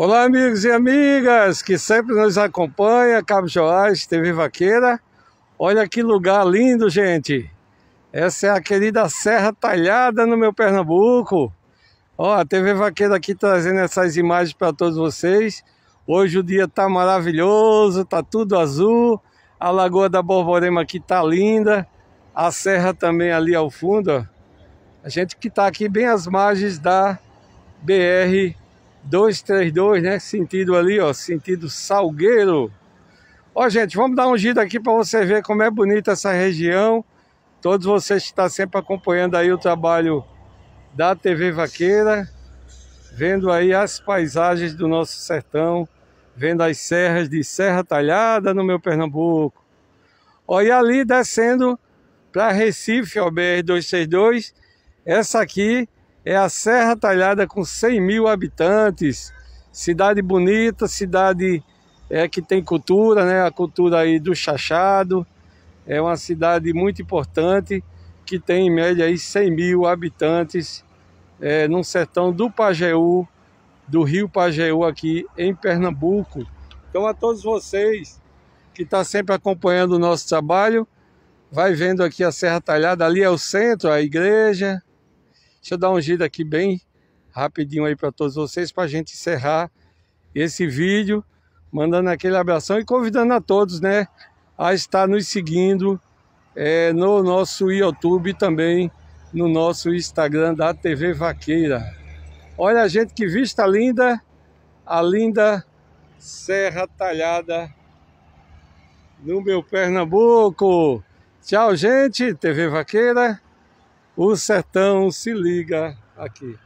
Olá, amigos e amigas que sempre nos acompanha, Cabo Joás, TV Vaqueira. Olha que lugar lindo, gente. Essa é a querida Serra Talhada no meu Pernambuco. Ó, a TV Vaqueira aqui trazendo essas imagens para todos vocês. Hoje o dia tá maravilhoso, tá tudo azul. A Lagoa da Borborema aqui tá linda. A serra também ali ao fundo, ó. A gente que tá aqui bem às margens da BR 232, né? Sentido ali, ó, sentido Salgueiro. Ó, gente, vamos dar um giro aqui para você ver como é bonita essa região. Todos vocês que estão tá sempre acompanhando aí o trabalho da TV Vaqueira, vendo aí as paisagens do nosso sertão, vendo as serras de Serra Talhada no meu Pernambuco. Ó, e ali descendo para Recife, ó, BR-262, essa aqui é a Serra Talhada com 100 mil habitantes, cidade bonita, cidade é, que tem cultura, né? a cultura aí do chachado, é uma cidade muito importante, que tem em média aí 100 mil habitantes, é, num sertão do Pajeú, do Rio Pajeú aqui em Pernambuco. Então a todos vocês que estão tá sempre acompanhando o nosso trabalho, vai vendo aqui a Serra Talhada, ali é o centro, a igreja, Deixa eu dar um giro aqui bem rapidinho aí para todos vocês para a gente encerrar esse vídeo, mandando aquele abração e convidando a todos, né, a estar nos seguindo é, no nosso YouTube também, no nosso Instagram da TV Vaqueira. Olha gente que vista linda, a linda Serra Talhada no meu Pernambuco. Tchau gente, TV Vaqueira. O sertão se liga aqui.